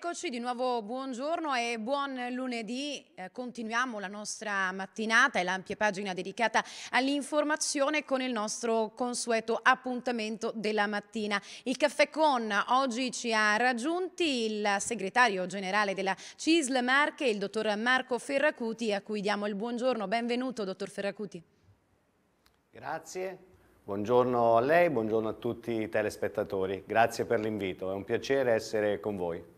Eccoci di nuovo, buongiorno e buon lunedì. Eh, continuiamo la nostra mattinata e l'ampia pagina dedicata all'informazione con il nostro consueto appuntamento della mattina. Il caffè con oggi ci ha raggiunti il segretario generale della CISL Marche, il dottor Marco Ferracuti, a cui diamo il buongiorno. Benvenuto, dottor Ferracuti. Grazie, Buongiorno a lei, buongiorno a tutti i telespettatori. Grazie per l'invito, è un piacere essere con voi.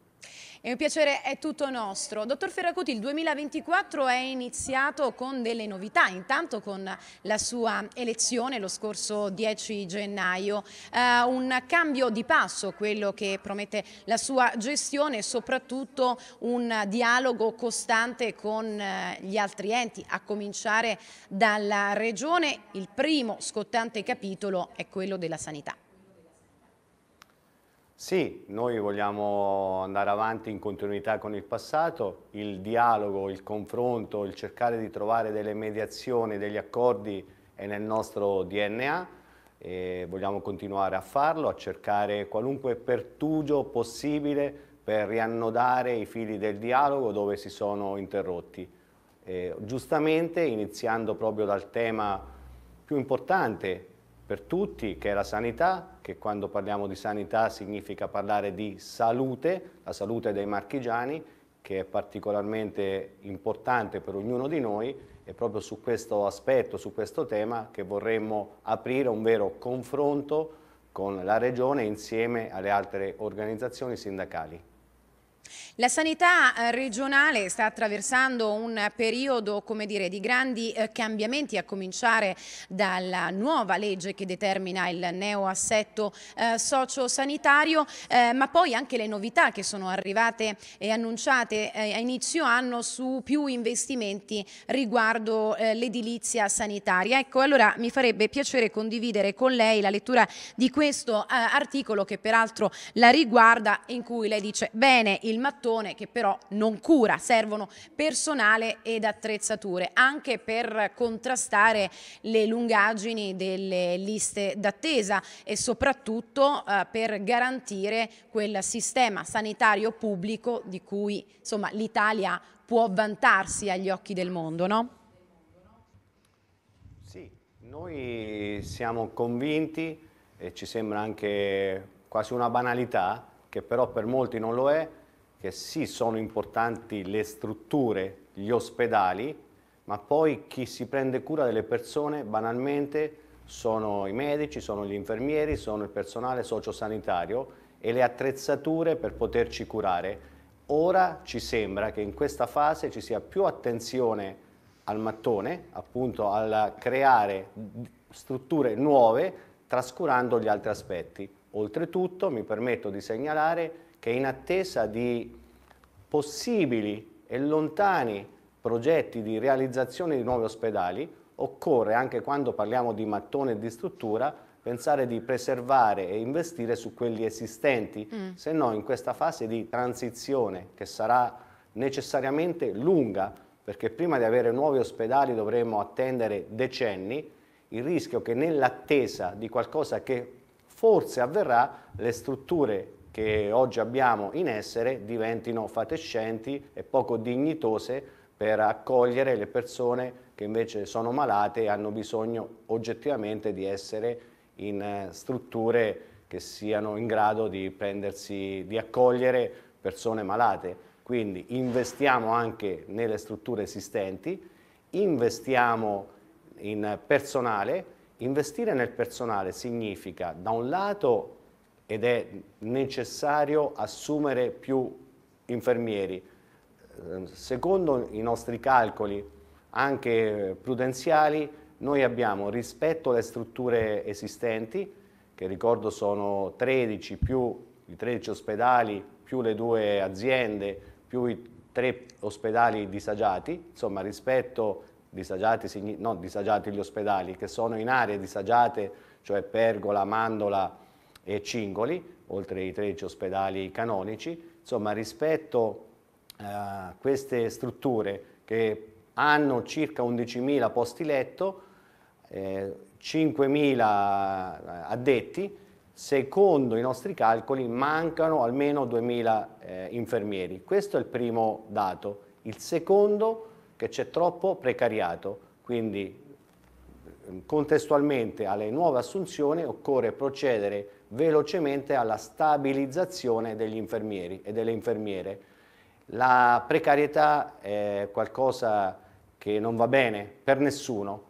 È un piacere è tutto nostro. Dottor Ferracuti, il 2024 è iniziato con delle novità, intanto con la sua elezione lo scorso 10 gennaio. Eh, un cambio di passo, quello che promette la sua gestione e soprattutto un dialogo costante con eh, gli altri enti, a cominciare dalla Regione. Il primo scottante capitolo è quello della sanità. Sì, noi vogliamo andare avanti in continuità con il passato, il dialogo, il confronto, il cercare di trovare delle mediazioni, degli accordi è nel nostro DNA e vogliamo continuare a farlo, a cercare qualunque pertugio possibile per riannodare i fili del dialogo dove si sono interrotti. E giustamente, iniziando proprio dal tema più importante per tutti, che è la sanità, che quando parliamo di sanità significa parlare di salute, la salute dei marchigiani, che è particolarmente importante per ognuno di noi È proprio su questo aspetto, su questo tema che vorremmo aprire un vero confronto con la Regione insieme alle altre organizzazioni sindacali. La sanità eh, regionale sta attraversando un periodo come dire, di grandi eh, cambiamenti a cominciare dalla nuova legge che determina il neoassetto eh, sociosanitario eh, ma poi anche le novità che sono arrivate e annunciate eh, a inizio anno su più investimenti riguardo eh, l'edilizia sanitaria. Ecco allora mi farebbe piacere condividere con lei la lettura di questo articolo che peraltro la riguarda in cui lei dice bene il mattone maratone che però non cura, servono personale ed attrezzature anche per contrastare le lungaggini delle liste d'attesa e soprattutto eh, per garantire quel sistema sanitario pubblico di cui l'Italia può vantarsi agli occhi del mondo, no? Sì, noi siamo convinti e ci sembra anche quasi una banalità, che però per molti non lo è, che sì sono importanti le strutture, gli ospedali, ma poi chi si prende cura delle persone banalmente sono i medici, sono gli infermieri, sono il personale sociosanitario e le attrezzature per poterci curare. Ora ci sembra che in questa fase ci sia più attenzione al mattone, appunto al creare strutture nuove trascurando gli altri aspetti. Oltretutto mi permetto di segnalare che in attesa di possibili e lontani progetti di realizzazione di nuovi ospedali, occorre, anche quando parliamo di mattone e di struttura, pensare di preservare e investire su quelli esistenti, mm. se no in questa fase di transizione che sarà necessariamente lunga, perché prima di avere nuovi ospedali dovremo attendere decenni, il rischio che nell'attesa di qualcosa che forse avverrà, le strutture che oggi abbiamo in essere diventino fatescenti e poco dignitose per accogliere le persone che invece sono malate e hanno bisogno oggettivamente di essere in eh, strutture che siano in grado di, prendersi, di accogliere persone malate. Quindi investiamo anche nelle strutture esistenti, investiamo in personale. Investire nel personale significa da un lato ed è necessario assumere più infermieri. Ehm, secondo i nostri calcoli, anche prudenziali, noi abbiamo rispetto alle strutture esistenti, che ricordo sono 13 più i 13 ospedali, più le due aziende, più i tre ospedali disagiati, insomma rispetto disagiati, no, disagiati gli ospedali che sono in aree disagiate, cioè Pergola, Mandola, e Cingoli, oltre ai 13 ospedali canonici. Insomma, rispetto a eh, queste strutture che hanno circa 11.000 posti letto, eh, 5.000 eh, addetti, secondo i nostri calcoli mancano almeno 2.000 eh, infermieri. Questo è il primo dato. Il secondo che c'è troppo precariato, quindi contestualmente alle nuove assunzioni occorre procedere velocemente alla stabilizzazione degli infermieri e delle infermiere. La precarietà è qualcosa che non va bene per nessuno,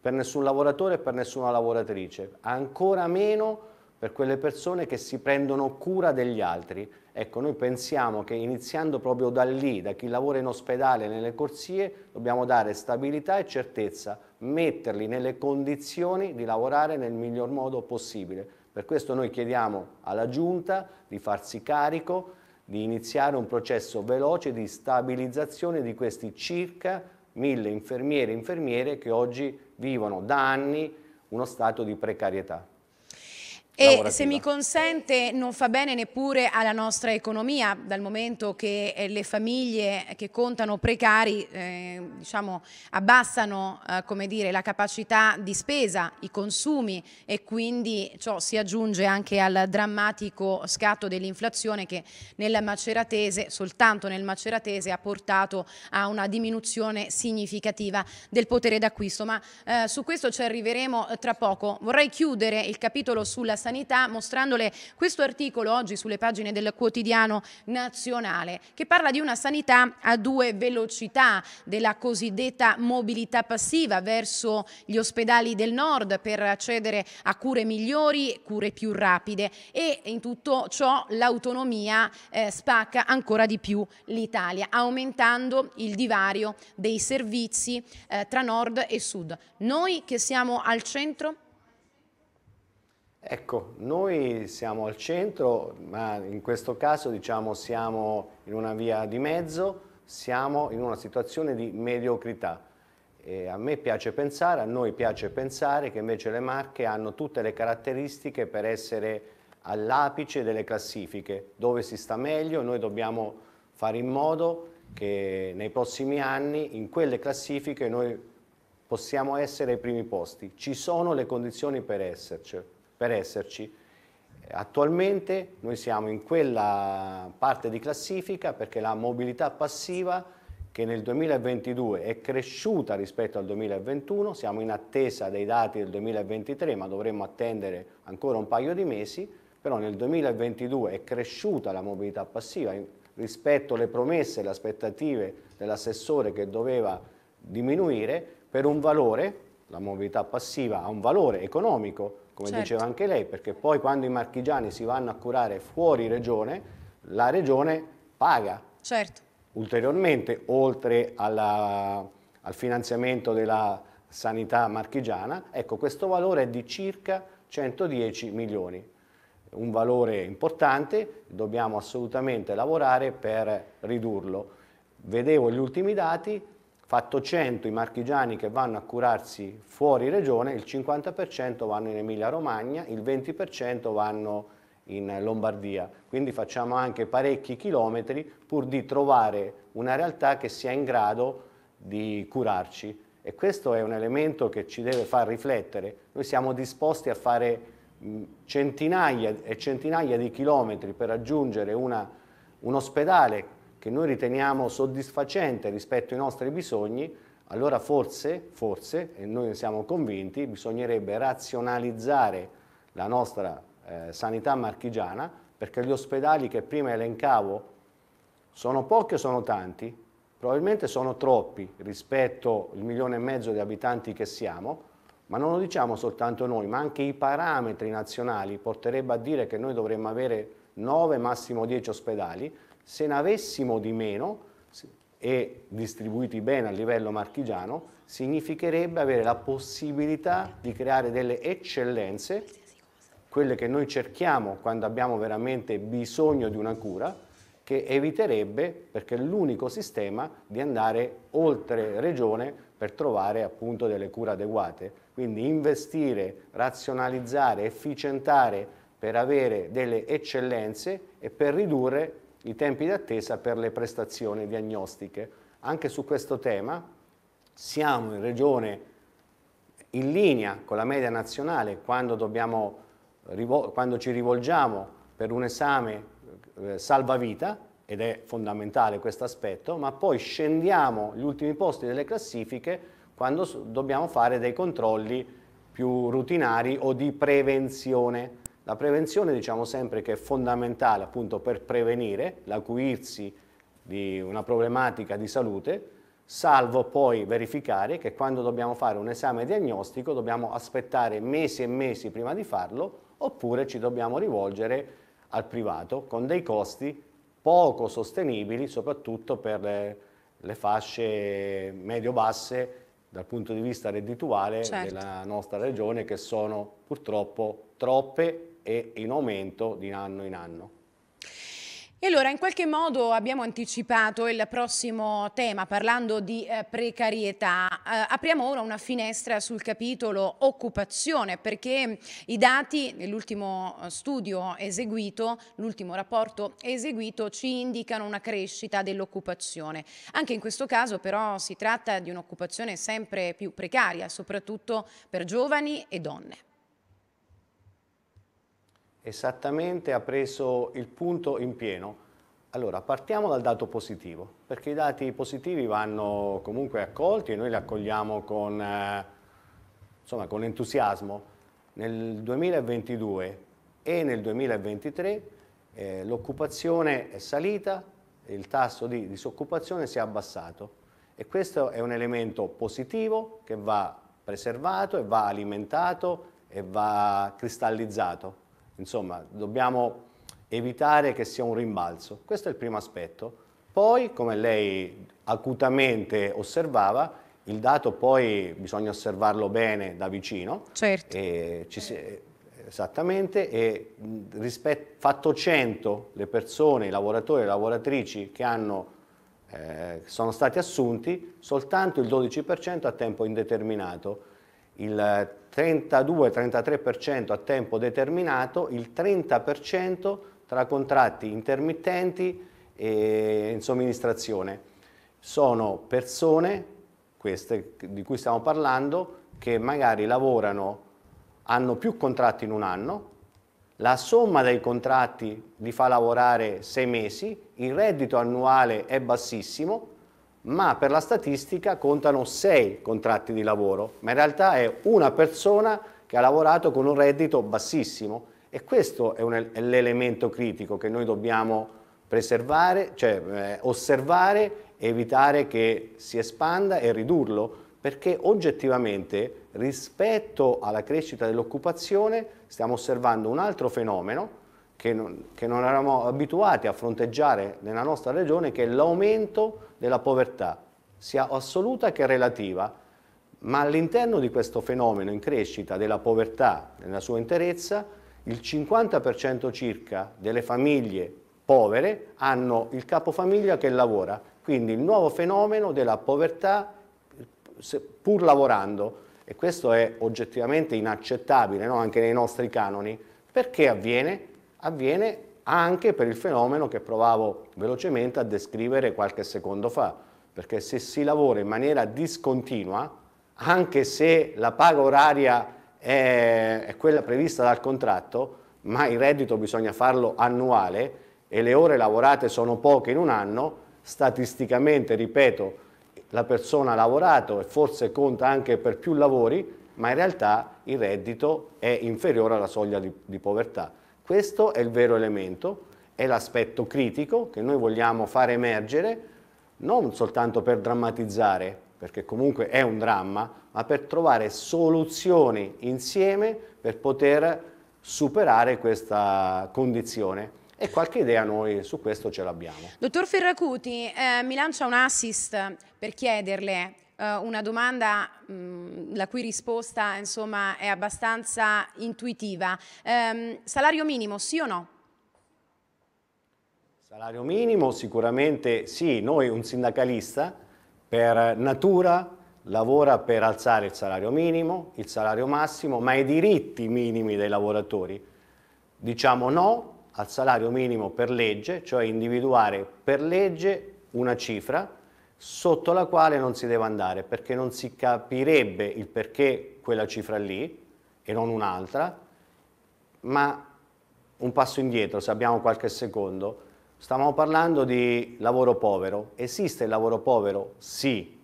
per nessun lavoratore e per nessuna lavoratrice, ancora meno per quelle persone che si prendono cura degli altri. Ecco, noi pensiamo che iniziando proprio da lì, da chi lavora in ospedale, nelle corsie, dobbiamo dare stabilità e certezza metterli nelle condizioni di lavorare nel miglior modo possibile. Per questo noi chiediamo alla Giunta di farsi carico di iniziare un processo veloce di stabilizzazione di questi circa mille infermieri e infermiere che oggi vivono da anni uno stato di precarietà. E se mi consente non fa bene neppure alla nostra economia, dal momento che eh, le famiglie che contano precari eh, diciamo, abbassano eh, dire, la capacità di spesa, i consumi e quindi ciò si aggiunge anche al drammatico scatto dell'inflazione che nel maceratese, soltanto nel maceratese ha portato a una diminuzione significativa del potere d'acquisto. Ma eh, su questo ci arriveremo eh, tra poco. Vorrei chiudere il capitolo sulla sanità sanità mostrandole questo articolo oggi sulle pagine del quotidiano nazionale che parla di una sanità a due velocità, della cosiddetta mobilità passiva verso gli ospedali del nord per accedere a cure migliori, cure più rapide e in tutto ciò l'autonomia eh, spacca ancora di più l'Italia, aumentando il divario dei servizi eh, tra nord e sud. Noi che siamo al centro Ecco, noi siamo al centro, ma in questo caso diciamo siamo in una via di mezzo, siamo in una situazione di mediocrità. E a me piace pensare, a noi piace pensare che invece le Marche hanno tutte le caratteristiche per essere all'apice delle classifiche, dove si sta meglio, noi dobbiamo fare in modo che nei prossimi anni in quelle classifiche noi possiamo essere ai primi posti. Ci sono le condizioni per esserci per esserci. Attualmente noi siamo in quella parte di classifica perché la mobilità passiva che nel 2022 è cresciuta rispetto al 2021, siamo in attesa dei dati del 2023 ma dovremmo attendere ancora un paio di mesi, però nel 2022 è cresciuta la mobilità passiva rispetto alle promesse e alle aspettative dell'assessore che doveva diminuire per un valore, la mobilità passiva ha un valore economico come certo. diceva anche lei, perché poi quando i marchigiani si vanno a curare fuori regione, la regione paga certo. ulteriormente, oltre alla, al finanziamento della sanità marchigiana, ecco questo valore è di circa 110 milioni un valore importante, dobbiamo assolutamente lavorare per ridurlo. Vedevo gli ultimi dati, fatto 100 i marchigiani che vanno a curarsi fuori regione, il 50% vanno in Emilia Romagna, il 20% vanno in Lombardia. Quindi facciamo anche parecchi chilometri pur di trovare una realtà che sia in grado di curarci. E questo è un elemento che ci deve far riflettere. Noi siamo disposti a fare centinaia e centinaia di chilometri per raggiungere una, un ospedale che noi riteniamo soddisfacente rispetto ai nostri bisogni, allora forse, forse, e noi ne siamo convinti, bisognerebbe razionalizzare la nostra eh, sanità marchigiana, perché gli ospedali che prima elencavo sono pochi o sono tanti? Probabilmente sono troppi rispetto al milione e mezzo di abitanti che siamo, ma non lo diciamo soltanto noi, ma anche i parametri nazionali porterebbe a dire che noi dovremmo avere 9, massimo 10 ospedali, se ne avessimo di meno e distribuiti bene a livello marchigiano, significherebbe avere la possibilità di creare delle eccellenze, quelle che noi cerchiamo quando abbiamo veramente bisogno di una cura, che eviterebbe, perché è l'unico sistema, di andare oltre regione per trovare appunto delle cure adeguate. Quindi investire, razionalizzare, efficientare per avere delle eccellenze e per ridurre i tempi d'attesa per le prestazioni diagnostiche. Anche su questo tema siamo in regione in linea con la media nazionale quando, dobbiamo, quando ci rivolgiamo per un esame eh, salvavita, ed è fondamentale questo aspetto, ma poi scendiamo gli ultimi posti delle classifiche quando dobbiamo fare dei controlli più rutinari o di prevenzione. La prevenzione diciamo sempre che è fondamentale appunto per prevenire l'acuirsi di una problematica di salute, salvo poi verificare che quando dobbiamo fare un esame diagnostico dobbiamo aspettare mesi e mesi prima di farlo oppure ci dobbiamo rivolgere al privato con dei costi poco sostenibili soprattutto per le, le fasce medio-basse dal punto di vista reddituale certo. della nostra regione che sono purtroppo troppe e in aumento di anno in anno. E allora in qualche modo abbiamo anticipato il prossimo tema parlando di eh, precarietà. Eh, apriamo ora una finestra sul capitolo occupazione perché i dati nell'ultimo eh, studio eseguito, l'ultimo rapporto eseguito ci indicano una crescita dell'occupazione. Anche in questo caso però si tratta di un'occupazione sempre più precaria, soprattutto per giovani e donne esattamente ha preso il punto in pieno. Allora, partiamo dal dato positivo, perché i dati positivi vanno comunque accolti e noi li accogliamo con, eh, insomma, con entusiasmo. Nel 2022 e nel 2023 eh, l'occupazione è salita, il tasso di disoccupazione si è abbassato e questo è un elemento positivo che va preservato e va alimentato e va cristallizzato. Insomma, dobbiamo evitare che sia un rimbalzo. Questo è il primo aspetto. Poi, come lei acutamente osservava, il dato poi bisogna osservarlo bene da vicino. Certo. E si, esattamente, e rispetto, fatto 100 le persone, i lavoratori e le lavoratrici che hanno, eh, sono stati assunti, soltanto il 12% a tempo indeterminato il 32-33% a tempo determinato, il 30% tra contratti intermittenti e in somministrazione. Sono persone, queste di cui stiamo parlando, che magari lavorano, hanno più contratti in un anno, la somma dei contratti li fa lavorare sei mesi, il reddito annuale è bassissimo, ma per la statistica contano sei contratti di lavoro, ma in realtà è una persona che ha lavorato con un reddito bassissimo e questo è, è l'elemento critico che noi dobbiamo preservare, cioè eh, osservare e evitare che si espanda e ridurlo, perché oggettivamente rispetto alla crescita dell'occupazione stiamo osservando un altro fenomeno che non, che non eravamo abituati a fronteggiare nella nostra regione, che è l'aumento della povertà, sia assoluta che relativa, ma all'interno di questo fenomeno in crescita della povertà nella sua interezza, il 50% circa delle famiglie povere hanno il capofamiglia che lavora, quindi il nuovo fenomeno della povertà pur lavorando e questo è oggettivamente inaccettabile no? anche nei nostri canoni. Perché avviene? avviene anche per il fenomeno che provavo velocemente a descrivere qualche secondo fa, perché se si lavora in maniera discontinua, anche se la paga oraria è quella prevista dal contratto, ma il reddito bisogna farlo annuale e le ore lavorate sono poche in un anno, statisticamente, ripeto, la persona ha lavorato e forse conta anche per più lavori, ma in realtà il reddito è inferiore alla soglia di, di povertà. Questo è il vero elemento, è l'aspetto critico che noi vogliamo far emergere, non soltanto per drammatizzare, perché comunque è un dramma, ma per trovare soluzioni insieme per poter superare questa condizione e qualche idea noi su questo ce l'abbiamo. Dottor Ferracuti, eh, mi lancia un assist per chiederle uh, una domanda mh, mm, la cui risposta insomma, è abbastanza intuitiva. Um, salario minimo, sì o no? Salario minimo sicuramente sì, noi un sindacalista per natura lavora per alzare il salario minimo, il salario massimo, ma i diritti minimi dei lavoratori. Diciamo no al salario minimo per legge, cioè individuare per legge una cifra sotto la quale non si deve andare perché non si capirebbe il perché quella cifra lì e non un'altra, ma un passo indietro, se abbiamo qualche secondo, stavamo parlando di lavoro povero. Esiste il lavoro povero? Sì.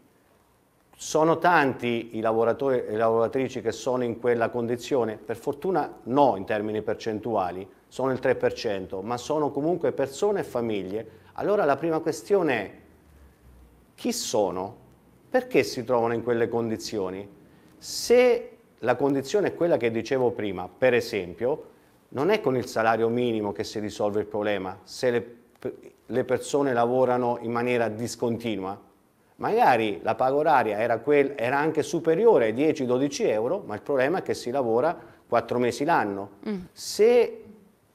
Sono tanti i lavoratori e lavoratrici che sono in quella condizione? Per fortuna no in termini percentuali, sono il 3%, ma sono comunque persone e famiglie. Allora la prima questione è chi sono, perché si trovano in quelle condizioni. Se la condizione è quella che dicevo prima, per esempio, non è con il salario minimo che si risolve il problema, se le, le persone lavorano in maniera discontinua. Magari la paga oraria era, quel, era anche superiore ai 10-12 euro, ma il problema è che si lavora 4 mesi l'anno. Mm. Se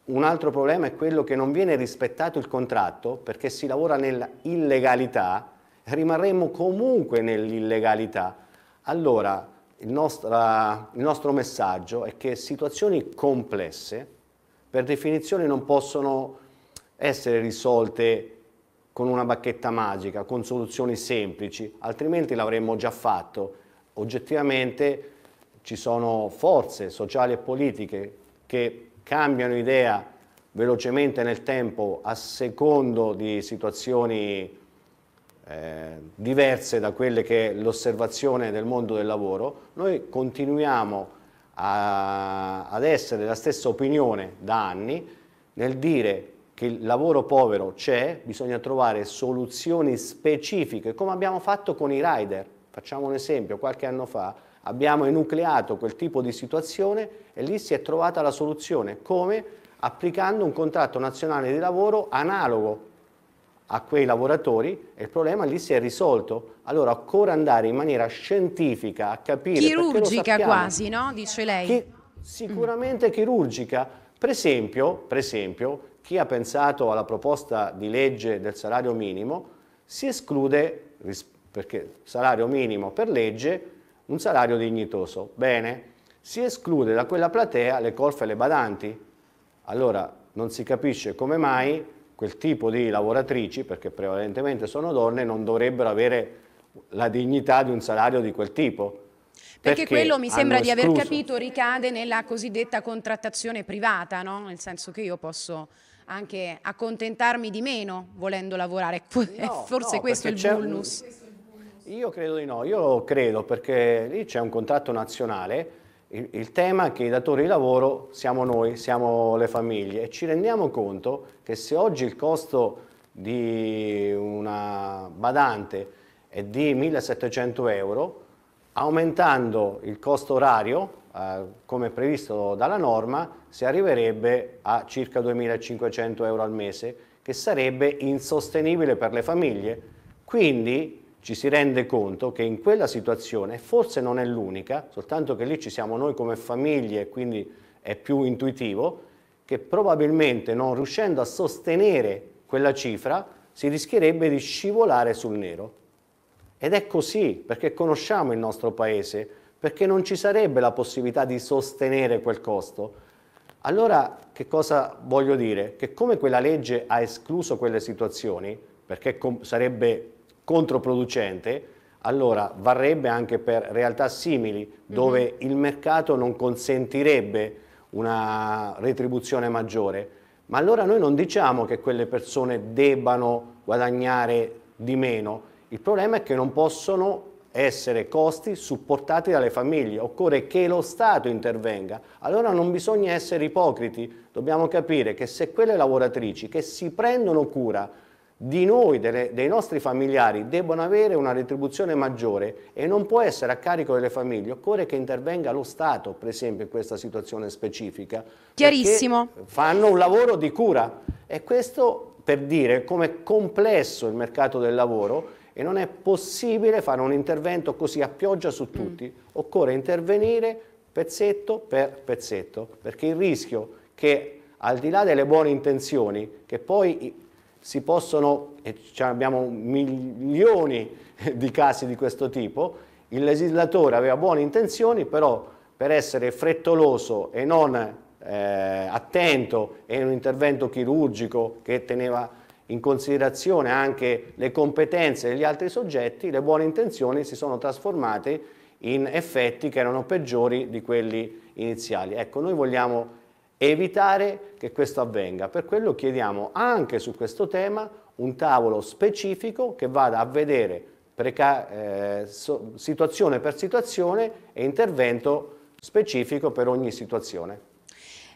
un altro problema è quello che non viene rispettato il contratto perché si lavora nell'illegalità, rimarremo comunque nell'illegalità. Allora, il, nostra, il nostro messaggio è che situazioni complesse, per definizione, non possono essere risolte con una bacchetta magica, con soluzioni semplici, altrimenti l'avremmo già fatto. Oggettivamente ci sono forze sociali e politiche che cambiano idea velocemente nel tempo a secondo di situazioni eh, diverse da quelle che è l'osservazione del mondo del lavoro, noi continuiamo a, ad essere la stessa opinione da anni nel dire che il lavoro povero c'è, bisogna trovare soluzioni specifiche, come abbiamo fatto con i rider. Facciamo un esempio, qualche anno fa abbiamo enucleato quel tipo di situazione e lì si è trovata la soluzione, come applicando un contratto nazionale di lavoro analogo a quei lavoratori e il problema lì si è risolto. Allora occorre andare in maniera scientifica a capire... Chirurgica quasi, no? Dice lei. Chi, sicuramente mm. chirurgica. Per esempio, per esempio, chi ha pensato alla proposta di legge del salario minimo si esclude, perché salario minimo per legge, un salario dignitoso. Bene, si esclude da quella platea le colfe e le badanti. Allora non si capisce come mai quel tipo di lavoratrici, perché prevalentemente sono donne, non dovrebbero avere la dignità di un salario di quel tipo. Perché, perché quello mi sembra di aver capito ricade nella cosiddetta contrattazione privata, no? nel senso che io posso anche accontentarmi di meno volendo lavorare, ecco, no, forse no, questo è il bonus. Un... Io credo di no, io credo perché lì c'è un contratto nazionale il, il, tema è che i datori di lavoro siamo noi, siamo le famiglie e ci rendiamo conto che se oggi il costo di una badante è di 1700 euro, aumentando il costo orario, eh, come previsto dalla norma, si arriverebbe a circa 2500 euro al mese, che sarebbe insostenibile per le famiglie. Quindi ci si rende conto che in quella situazione, forse non è l'unica, soltanto che lì ci siamo noi come famiglie e quindi è più intuitivo, che probabilmente non riuscendo a sostenere quella cifra si rischierebbe di scivolare sul nero. Ed è così perché conosciamo il nostro paese, perché non ci sarebbe la possibilità di sostenere quel costo. Allora che cosa voglio dire? Che come quella legge ha escluso quelle situazioni, perché sarebbe controproducente, allora varrebbe anche per realtà simili dove mm -hmm. il mercato non consentirebbe una retribuzione maggiore. Ma allora noi non diciamo che quelle persone debbano guadagnare di meno, il problema è che non possono essere costi supportati dalle famiglie, occorre che lo Stato intervenga. Allora non bisogna essere ipocriti, dobbiamo capire che se quelle lavoratrici che si prendono cura di noi, delle, dei nostri familiari, debbono avere una retribuzione maggiore e non può essere a carico delle famiglie. Occorre che intervenga lo Stato, per esempio, in questa situazione specifica. Chiarissimo. Fanno un lavoro di cura e questo per dire come è complesso il mercato del lavoro e non è possibile fare un intervento così a pioggia su mm. tutti. Occorre intervenire pezzetto per pezzetto, perché il rischio che al di là delle buone intenzioni, che poi si possono, e cioè abbiamo milioni di casi di questo tipo, il legislatore aveva buone intenzioni, però per essere frettoloso e non eh, attento e un intervento chirurgico che teneva in considerazione anche le competenze degli altri soggetti, le buone intenzioni si sono trasformate in effetti che erano peggiori di quelli iniziali. Ecco, noi vogliamo evitare che questo avvenga. Per quello chiediamo anche su questo tema un tavolo specifico che vada a vedere eh, situazione per situazione e intervento specifico per ogni situazione.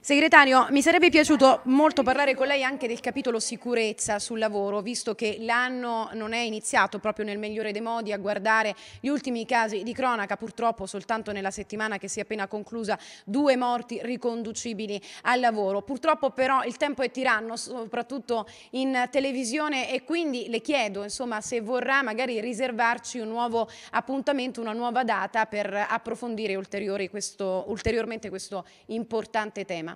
Segretario, mi sarebbe piaciuto molto parlare con lei anche del capitolo sicurezza sul lavoro, visto che l'anno non è iniziato proprio nel migliore dei modi a guardare gli ultimi casi di cronaca, purtroppo soltanto nella settimana che si è appena conclusa due morti riconducibili al lavoro. Purtroppo però il tempo è tiranno, soprattutto in televisione e quindi le chiedo insomma, se vorrà magari riservarci un nuovo appuntamento, una nuova data per approfondire questo, ulteriormente questo importante tema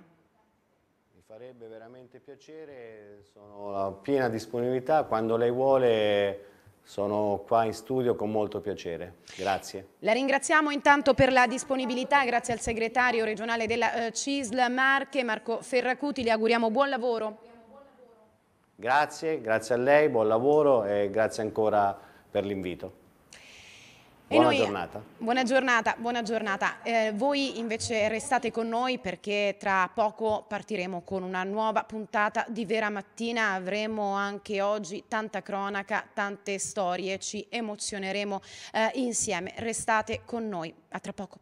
farebbe veramente piacere, sono a piena disponibilità, quando lei vuole sono qua in studio con molto piacere. Grazie. La ringraziamo intanto per la disponibilità, grazie al segretario regionale della eh, CISL Marche, Marco Ferracuti, le auguriamo buon lavoro. Grazie, grazie a lei, buon lavoro e grazie ancora per l'invito. Buona noi, giornata. Buona giornata, buona giornata. Eh, voi invece restate con noi perché tra poco partiremo con una nuova puntata di Vera Mattina. Avremo anche oggi tanta cronaca, tante storie, ci emozioneremo eh, insieme. Restate con noi. A tra poco.